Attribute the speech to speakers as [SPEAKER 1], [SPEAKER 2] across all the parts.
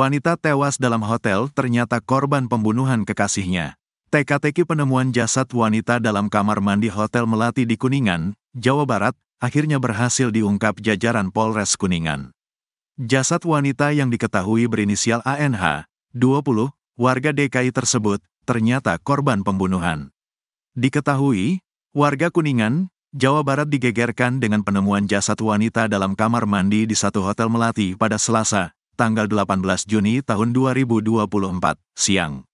[SPEAKER 1] Wanita tewas dalam hotel ternyata korban pembunuhan kekasihnya. TKTK penemuan jasad wanita dalam kamar mandi Hotel Melati di Kuningan, Jawa Barat, akhirnya berhasil diungkap jajaran Polres Kuningan. Jasad wanita yang diketahui berinisial ANH, 20, warga DKI tersebut, ternyata korban pembunuhan. Diketahui, warga Kuningan, Jawa Barat digegerkan dengan penemuan jasad wanita dalam kamar mandi di satu hotel Melati pada Selasa, tanggal 18 Juni tahun 2024, siang.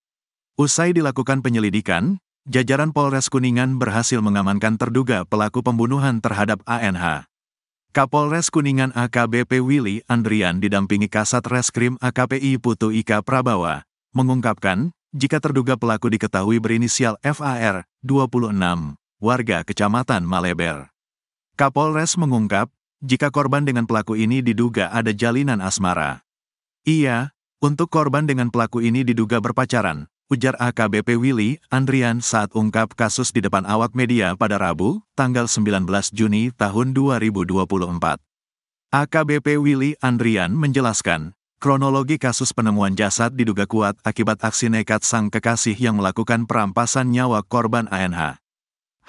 [SPEAKER 1] Usai dilakukan penyelidikan, jajaran Polres Kuningan berhasil mengamankan terduga pelaku pembunuhan terhadap ANH. Kapolres Kuningan AKBP Willy Andrian didampingi Kasat Reskrim AKPI Putu Ika Prabawa, mengungkapkan, jika terduga pelaku diketahui berinisial FAR, 26, warga Kecamatan Maleber. Kapolres mengungkap, jika korban dengan pelaku ini diduga ada jalinan asmara. Iya, untuk korban dengan pelaku ini diduga berpacaran, ujar AKBP Willy Andrian saat ungkap kasus di depan awak media pada Rabu, tanggal 19 Juni tahun 2024. AKBP Willy Andrian menjelaskan, kronologi kasus penemuan jasad diduga kuat akibat aksi nekat sang kekasih yang melakukan perampasan nyawa korban ANH.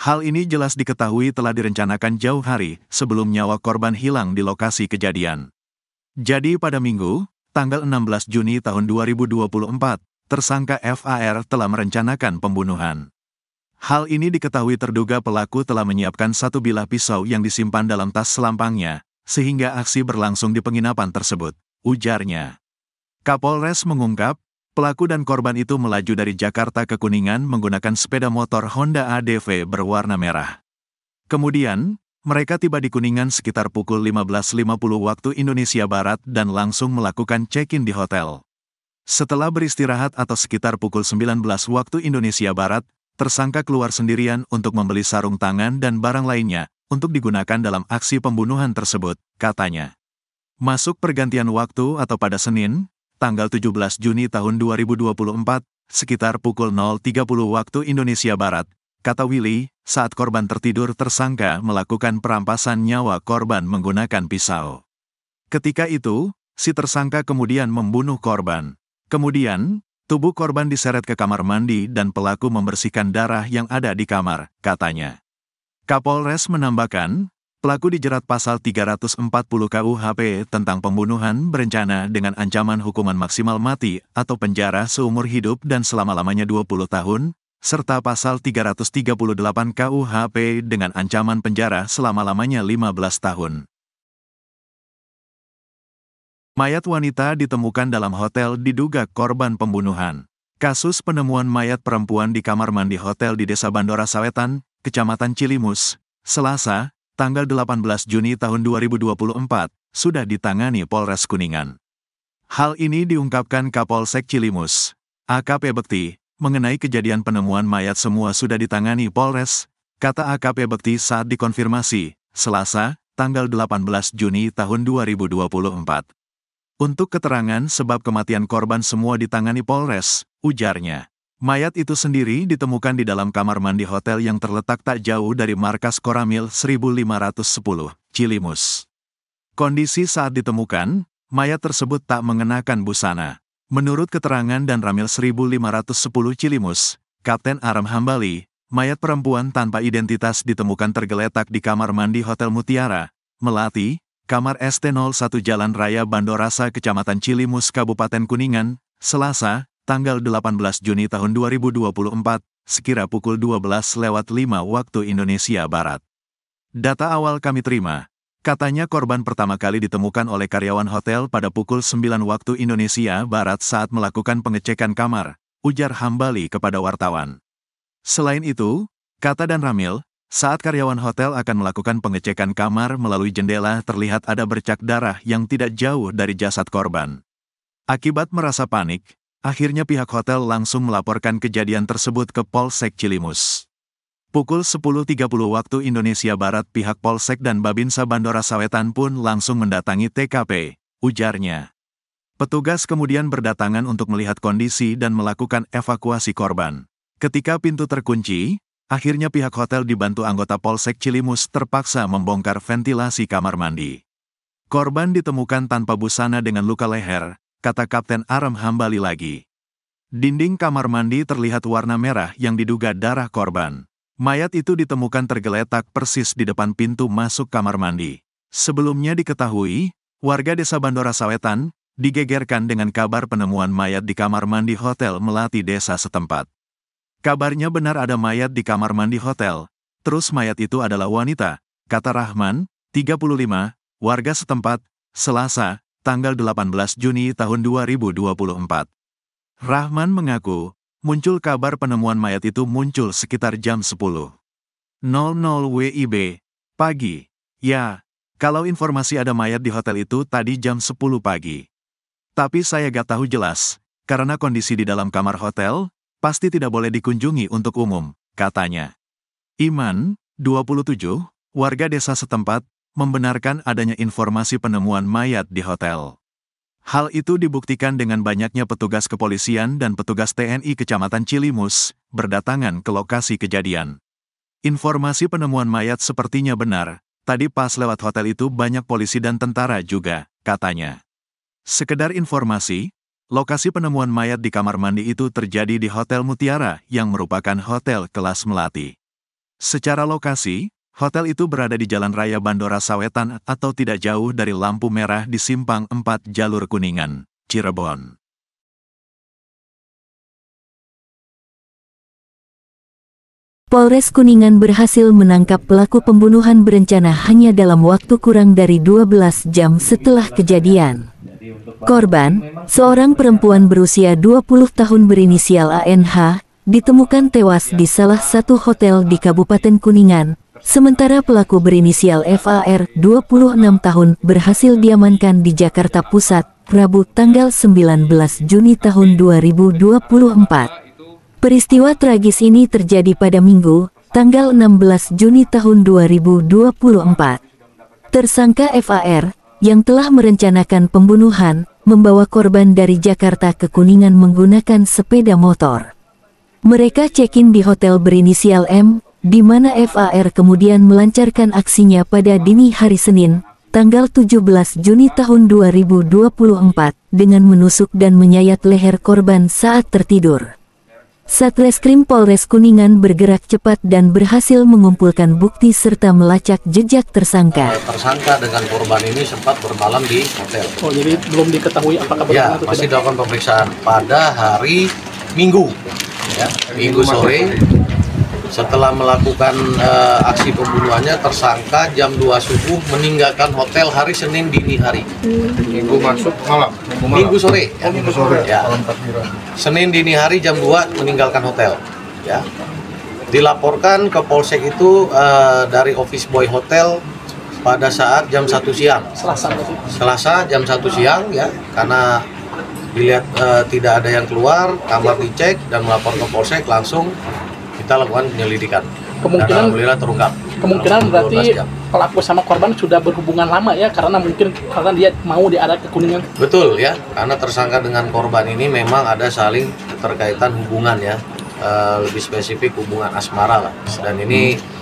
[SPEAKER 1] Hal ini jelas diketahui telah direncanakan jauh hari sebelum nyawa korban hilang di lokasi kejadian. Jadi pada minggu, tanggal 16 Juni tahun 2024, tersangka FAR telah merencanakan pembunuhan. Hal ini diketahui terduga pelaku telah menyiapkan satu bilah pisau yang disimpan dalam tas selampangnya, sehingga aksi berlangsung di penginapan tersebut, ujarnya. Kapolres mengungkap, pelaku dan korban itu melaju dari Jakarta ke Kuningan menggunakan sepeda motor Honda ADV berwarna merah. Kemudian, mereka tiba di Kuningan sekitar pukul 15.50 waktu Indonesia Barat dan langsung melakukan check-in di hotel. Setelah beristirahat atau sekitar pukul 19 waktu Indonesia Barat, tersangka keluar sendirian untuk membeli sarung tangan dan barang lainnya untuk digunakan dalam aksi pembunuhan tersebut, katanya. Masuk pergantian waktu atau pada Senin, tanggal 17 Juni tahun 2024, sekitar pukul 0.30 waktu Indonesia Barat, Kata Willy, saat korban tertidur tersangka melakukan perampasan nyawa korban menggunakan pisau. Ketika itu, si tersangka kemudian membunuh korban. Kemudian, tubuh korban diseret ke kamar mandi dan pelaku membersihkan darah yang ada di kamar, katanya. Kapolres menambahkan, pelaku dijerat pasal 340 KUHP tentang pembunuhan berencana dengan ancaman hukuman maksimal mati atau penjara seumur hidup dan selama-lamanya 20 tahun, serta pasal 338 KUHP dengan ancaman penjara selama-lamanya 15 tahun. Mayat wanita ditemukan dalam hotel diduga korban pembunuhan. Kasus penemuan mayat perempuan di kamar mandi hotel di Desa Bandora Sawetan, Kecamatan Cilimus, Selasa, tanggal 18 Juni tahun 2024, sudah ditangani Polres Kuningan. Hal ini diungkapkan Kapolsek Cilimus, AKP Bekti, Mengenai kejadian penemuan mayat semua sudah ditangani Polres, kata AKP Bekti saat dikonfirmasi, Selasa, tanggal 18 Juni tahun 2024. Untuk keterangan sebab kematian korban semua ditangani Polres, ujarnya. Mayat itu sendiri ditemukan di dalam kamar mandi hotel yang terletak tak jauh dari markas Koramil 1510, Cilimus. Kondisi saat ditemukan, mayat tersebut tak mengenakan busana. Menurut keterangan dan Ramil 1510 Cilimus, Kapten Aram Hambali, mayat perempuan tanpa identitas ditemukan tergeletak di kamar mandi Hotel Mutiara, Melati, kamar ST01 Jalan Raya Bandorasa, Kecamatan Cilimus, Kabupaten Kuningan, Selasa, tanggal 18 Juni tahun 2024, sekira pukul 12 lewat 5 waktu Indonesia Barat. Data awal kami terima, Katanya korban pertama kali ditemukan oleh karyawan hotel pada pukul 9 waktu Indonesia Barat saat melakukan pengecekan kamar, ujar Hambali kepada wartawan. Selain itu, Kata dan Ramil, saat karyawan hotel akan melakukan pengecekan kamar melalui jendela terlihat ada bercak darah yang tidak jauh dari jasad korban. Akibat merasa panik, akhirnya pihak hotel langsung melaporkan kejadian tersebut ke Polsek Cilimus. Pukul 10.30 waktu Indonesia Barat pihak Polsek dan Babinsa Bandora Sawetan pun langsung mendatangi TKP, ujarnya. Petugas kemudian berdatangan untuk melihat kondisi dan melakukan evakuasi korban. Ketika pintu terkunci, akhirnya pihak hotel dibantu anggota Polsek Cilimus terpaksa membongkar ventilasi kamar mandi. Korban ditemukan tanpa busana dengan luka leher, kata Kapten Aram Hambali lagi. Dinding kamar mandi terlihat warna merah yang diduga darah korban. Mayat itu ditemukan tergeletak persis di depan pintu masuk kamar mandi. Sebelumnya diketahui, warga desa Bandora Sawetan, digegerkan dengan kabar penemuan mayat di kamar mandi hotel Melati desa setempat. Kabarnya benar ada mayat di kamar mandi hotel, terus mayat itu adalah wanita, kata Rahman, 35, warga setempat, Selasa, tanggal 18 Juni tahun 2024. Rahman mengaku, muncul kabar penemuan mayat itu muncul sekitar jam 10.00 WIB, pagi. Ya, kalau informasi ada mayat di hotel itu tadi jam 10 pagi. Tapi saya gak tahu jelas, karena kondisi di dalam kamar hotel, pasti tidak boleh dikunjungi untuk umum, katanya. Iman, 27, warga desa setempat, membenarkan adanya informasi penemuan mayat di hotel. Hal itu dibuktikan dengan banyaknya petugas kepolisian dan petugas TNI Kecamatan Cilimus berdatangan ke lokasi kejadian. Informasi penemuan mayat sepertinya benar, tadi pas lewat hotel itu banyak polisi dan tentara juga, katanya. Sekedar informasi, lokasi penemuan mayat di kamar mandi itu terjadi di Hotel Mutiara yang merupakan hotel kelas Melati. Secara lokasi, Hotel itu berada di Jalan Raya Bandora Sawetan atau tidak jauh dari lampu merah di Simpang 4 Jalur Kuningan, Cirebon.
[SPEAKER 2] Polres Kuningan berhasil menangkap pelaku pembunuhan berencana hanya dalam waktu kurang dari 12 jam setelah kejadian. Korban, seorang perempuan berusia 20 tahun berinisial ANH, ditemukan tewas di salah satu hotel di Kabupaten Kuningan, Sementara pelaku berinisial FAR, 26 tahun, berhasil diamankan di Jakarta Pusat, Rabu tanggal 19 Juni tahun 2024. Peristiwa tragis ini terjadi pada Minggu, tanggal 16 Juni tahun 2024. Tersangka FAR, yang telah merencanakan pembunuhan, membawa korban dari Jakarta ke Kuningan menggunakan sepeda motor. Mereka check-in di hotel berinisial M di mana FAR kemudian melancarkan aksinya pada dini hari Senin, tanggal 17 Juni tahun 2024, dengan menusuk dan menyayat leher korban saat tertidur. Satreskrim Polres Kuningan bergerak cepat dan berhasil mengumpulkan bukti serta melacak jejak tersangka. Tersangka
[SPEAKER 1] dengan korban ini sempat bermalam di hotel. Oh, jadi belum diketahui apakah benar ya, atau masih dilakukan pemeriksaan pada hari Minggu. Ya, Minggu sore setelah melakukan uh, aksi pembunuhannya, tersangka jam 2 subuh meninggalkan hotel hari Senin dini hari. Minggu masuk malam. Minggu, malam. minggu sore. Ya. Minggu sore. Ya. Senin dini hari jam 2 meninggalkan hotel. Ya. Dilaporkan ke Polsek itu uh, dari office boy hotel pada saat jam 1 siang. Selasa. Selasa jam 1 siang ya, karena dilihat e, tidak ada yang keluar, kamar dicek dan melapor ke polsek langsung kita lakukan penyelidikan. Kemungkinan alhamdulillah terungkap. Kemungkinan berarti pelaku sama korban sudah berhubungan lama ya karena mungkin karena dia mau diarah ke Kuningan. Betul ya, karena tersangka dengan korban ini memang ada saling keterkaitan hubungan ya. Uh, lebih spesifik hubungan asmara lah. Dan ini hmm.